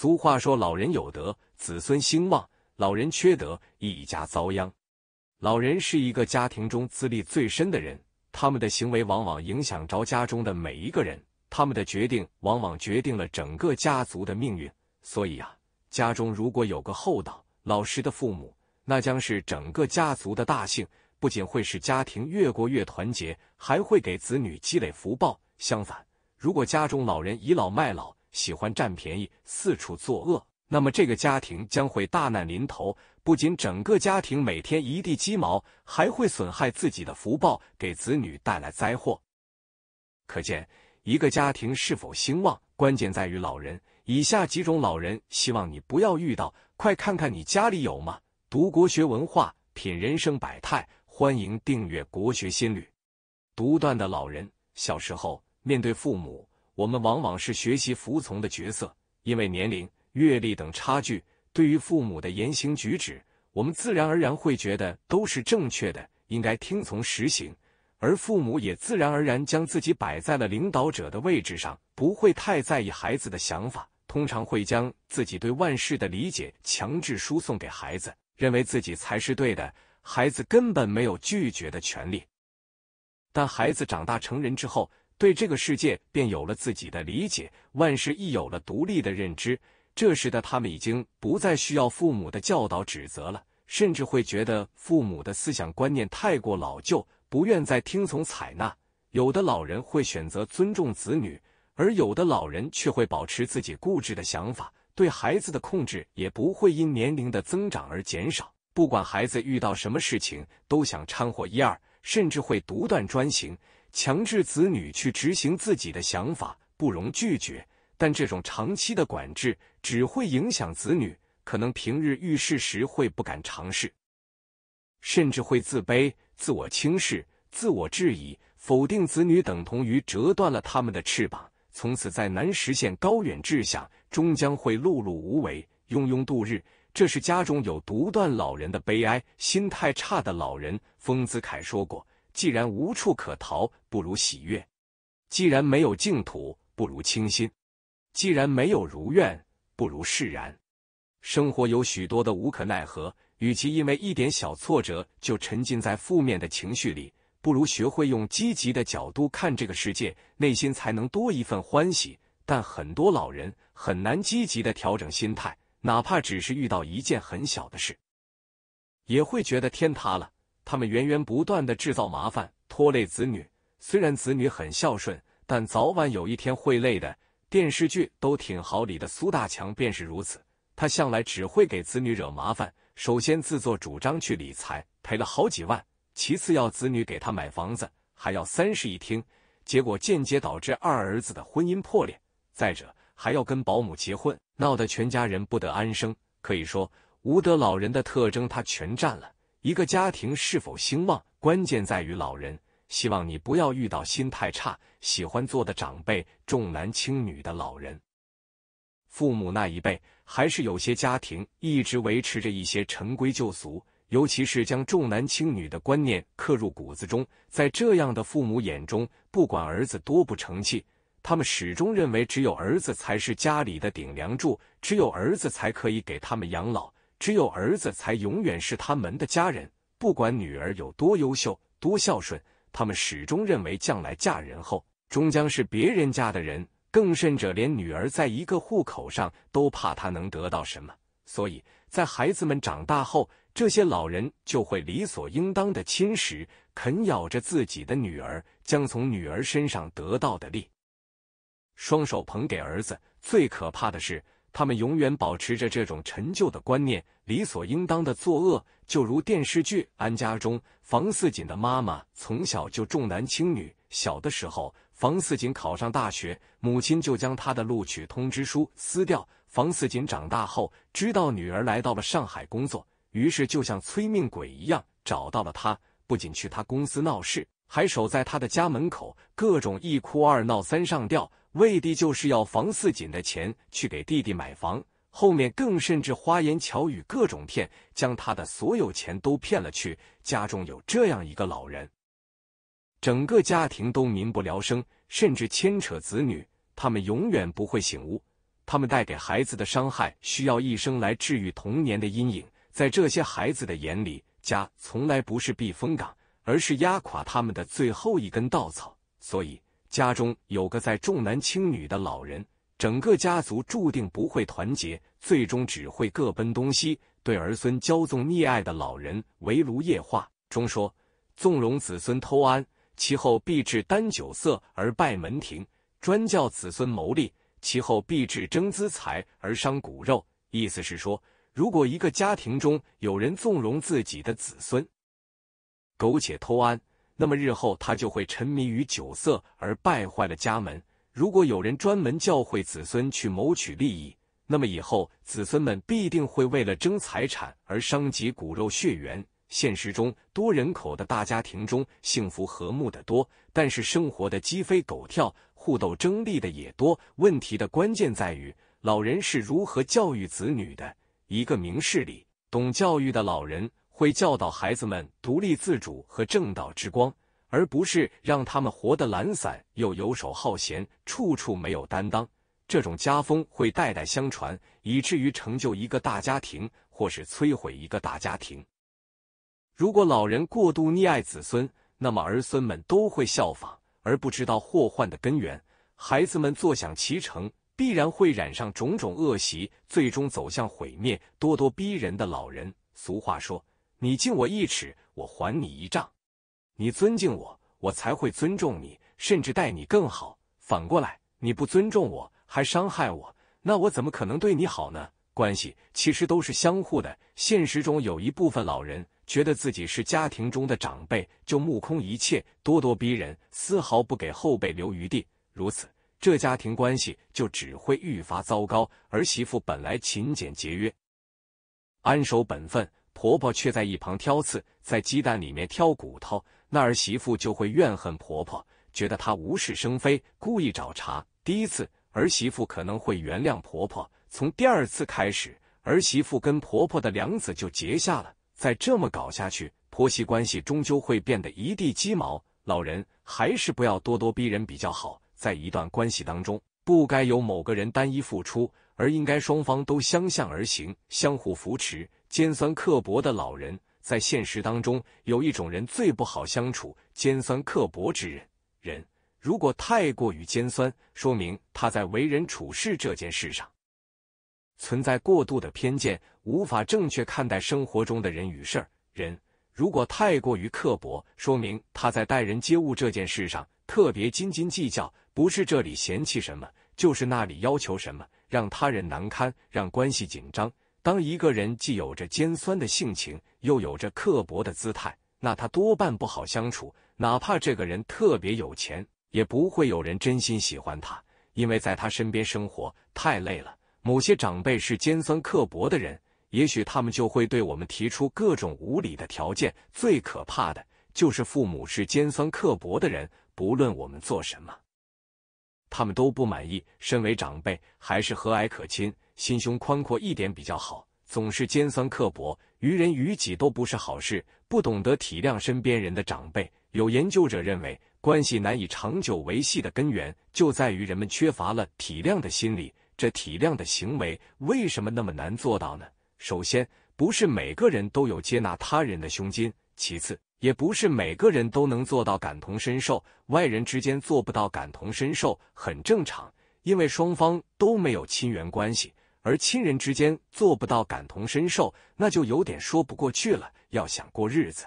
俗话说：“老人有德，子孙兴旺；老人缺德，一家遭殃。”老人是一个家庭中资历最深的人，他们的行为往往影响着家中的每一个人，他们的决定往往决定了整个家族的命运。所以啊，家中如果有个厚道、老实的父母，那将是整个家族的大幸，不仅会使家庭越过越团结，还会给子女积累福报。相反，如果家中老人倚老卖老，喜欢占便宜，四处作恶，那么这个家庭将会大难临头。不仅整个家庭每天一地鸡毛，还会损害自己的福报，给子女带来灾祸。可见，一个家庭是否兴旺，关键在于老人。以下几种老人，希望你不要遇到，快看看你家里有吗？读国学文化，品人生百态，欢迎订阅《国学心旅》。独断的老人，小时候面对父母。我们往往是学习服从的角色，因为年龄、阅历等差距，对于父母的言行举止，我们自然而然会觉得都是正确的，应该听从实行。而父母也自然而然将自己摆在了领导者的位置上，不会太在意孩子的想法，通常会将自己对万事的理解强制输送给孩子，认为自己才是对的，孩子根本没有拒绝的权利。但孩子长大成人之后。对这个世界便有了自己的理解，万事亦有了独立的认知。这时的他们已经不再需要父母的教导指责了，甚至会觉得父母的思想观念太过老旧，不愿再听从采纳。有的老人会选择尊重子女，而有的老人却会保持自己固执的想法，对孩子的控制也不会因年龄的增长而减少。不管孩子遇到什么事情，都想掺和一二，甚至会独断专行。强制子女去执行自己的想法，不容拒绝。但这种长期的管制，只会影响子女，可能平日遇事时会不敢尝试，甚至会自卑、自我轻视、自我质疑、否定子女，等同于折断了他们的翅膀，从此再难实现高远志向，终将会碌碌无为、庸庸度日。这是家中有独断老人的悲哀。心态差的老人，丰子恺说过。既然无处可逃，不如喜悦；既然没有净土，不如清心；既然没有如愿，不如释然。生活有许多的无可奈何，与其因为一点小挫折就沉浸在负面的情绪里，不如学会用积极的角度看这个世界，内心才能多一份欢喜。但很多老人很难积极的调整心态，哪怕只是遇到一件很小的事，也会觉得天塌了。他们源源不断的制造麻烦，拖累子女。虽然子女很孝顺，但早晚有一天会累的。电视剧《都挺好》里的苏大强便是如此。他向来只会给子女惹麻烦。首先，自作主张去理财，赔了好几万；其次，要子女给他买房子，还要三室一厅。结果间接导致二儿子的婚姻破裂。再者，还要跟保姆结婚，闹得全家人不得安生。可以说，无德老人的特征他全占了。一个家庭是否兴旺，关键在于老人。希望你不要遇到心态差、喜欢做的长辈重男轻女的老人。父母那一辈，还是有些家庭一直维持着一些陈规旧俗，尤其是将重男轻女的观念刻入骨子中。在这样的父母眼中，不管儿子多不成器，他们始终认为只有儿子才是家里的顶梁柱，只有儿子才可以给他们养老。只有儿子才永远是他们的家人，不管女儿有多优秀、多孝顺，他们始终认为将来嫁人后，终将是别人家的人。更甚者，连女儿在一个户口上都怕她能得到什么，所以在孩子们长大后，这些老人就会理所应当的侵蚀、啃咬着自己的女儿，将从女儿身上得到的利，双手捧给儿子。最可怕的是。他们永远保持着这种陈旧的观念，理所应当的作恶。就如电视剧《安家》中，房似锦的妈妈从小就重男轻女。小的时候，房似锦考上大学，母亲就将她的录取通知书撕掉。房似锦长大后，知道女儿来到了上海工作，于是就像催命鬼一样找到了她，不仅去她公司闹事，还守在她的家门口，各种一哭二闹三上吊。为的就是要房四锦的钱去给弟弟买房，后面更甚至花言巧语各种骗，将他的所有钱都骗了去。家中有这样一个老人，整个家庭都民不聊生，甚至牵扯子女，他们永远不会醒悟，他们带给孩子的伤害需要一生来治愈。童年的阴影，在这些孩子的眼里，家从来不是避风港，而是压垮他们的最后一根稻草。所以。家中有个在重男轻女的老人，整个家族注定不会团结，最终只会各奔东西。对儿孙骄纵溺爱的老人，围炉夜话中说，纵容子孙偷安，其后必致丹酒色而败门庭；专教子孙谋利，其后必致争资财而伤骨肉。意思是说，如果一个家庭中有人纵容自己的子孙苟且偷安。那么日后他就会沉迷于酒色而败坏了家门。如果有人专门教诲子孙去谋取利益，那么以后子孙们必定会为了争财产而伤及骨肉血缘。现实中，多人口的大家庭中，幸福和睦的多，但是生活的鸡飞狗跳、互斗争利的也多。问题的关键在于老人是如何教育子女的。一个明事理、懂教育的老人。会教导孩子们独立自主和正道之光，而不是让他们活得懒散又游手好闲，处处没有担当。这种家风会代代相传，以至于成就一个大家庭，或是摧毁一个大家庭。如果老人过度溺爱子孙，那么儿孙们都会效仿，而不知道祸患的根源。孩子们坐享其成，必然会染上种种恶习，最终走向毁灭。咄咄逼人的老人，俗话说。你敬我一尺，我还你一丈。你尊敬我，我才会尊重你，甚至待你更好。反过来，你不尊重我，还伤害我，那我怎么可能对你好呢？关系其实都是相互的。现实中有一部分老人觉得自己是家庭中的长辈，就目空一切，咄咄逼人，丝毫不给后辈留余地。如此，这家庭关系就只会愈发糟糕。儿媳妇本来勤俭节约，安守本分。婆婆却在一旁挑刺，在鸡蛋里面挑骨头，那儿媳妇就会怨恨婆婆，觉得她无事生非，故意找茬。第一次儿媳妇可能会原谅婆婆，从第二次开始，儿媳妇跟婆婆的梁子就结下了。再这么搞下去，婆媳关系终究会变得一地鸡毛。老人还是不要咄咄逼人比较好。在一段关系当中，不该由某个人单一付出，而应该双方都相向而行，相互扶持。尖酸刻薄的老人，在现实当中有一种人最不好相处，尖酸刻薄之人。人如果太过于尖酸，说明他在为人处事这件事上存在过度的偏见，无法正确看待生活中的人与事儿。人如果太过于刻薄，说明他在待人接物这件事上特别斤斤计较，不是这里嫌弃什么，就是那里要求什么，让他人难堪，让关系紧张。当一个人既有着尖酸的性情，又有着刻薄的姿态，那他多半不好相处。哪怕这个人特别有钱，也不会有人真心喜欢他，因为在他身边生活太累了。某些长辈是尖酸刻薄的人，也许他们就会对我们提出各种无理的条件。最可怕的就是父母是尖酸刻薄的人，不论我们做什么，他们都不满意。身为长辈，还是和蔼可亲。心胸宽阔一点比较好，总是尖酸刻薄，于人于己都不是好事。不懂得体谅身边人的长辈，有研究者认为，关系难以长久维系的根源就在于人们缺乏了体谅的心理。这体谅的行为为什么那么难做到呢？首先，不是每个人都有接纳他人的胸襟；其次，也不是每个人都能做到感同身受。外人之间做不到感同身受很正常，因为双方都没有亲缘关系。而亲人之间做不到感同身受，那就有点说不过去了。要想过日子，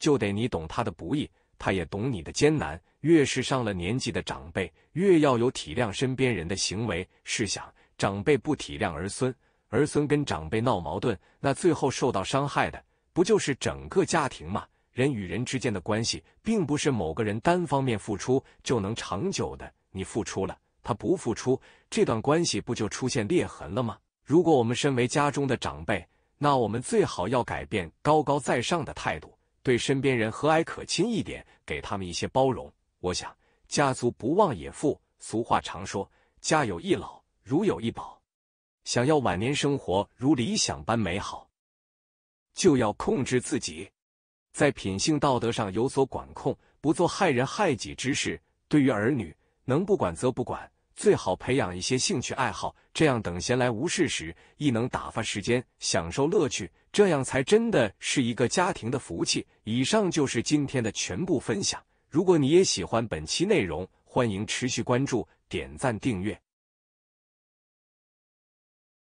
就得你懂他的不易，他也懂你的艰难。越是上了年纪的长辈，越要有体谅身边人的行为。试想，长辈不体谅儿孙，儿孙跟长辈闹矛盾，那最后受到伤害的不就是整个家庭吗？人与人之间的关系，并不是某个人单方面付出就能长久的。你付出了。他不付出，这段关系不就出现裂痕了吗？如果我们身为家中的长辈，那我们最好要改变高高在上的态度，对身边人和蔼可亲一点，给他们一些包容。我想，家族不忘也富。俗话常说，家有一老，如有一宝。想要晚年生活如理想般美好，就要控制自己，在品性道德上有所管控，不做害人害己之事。对于儿女，能不管则不管。最好培养一些兴趣爱好，这样等闲来无事时，亦能打发时间，享受乐趣。这样才真的是一个家庭的福气。以上就是今天的全部分享。如果你也喜欢本期内容，欢迎持续关注、点赞、订阅。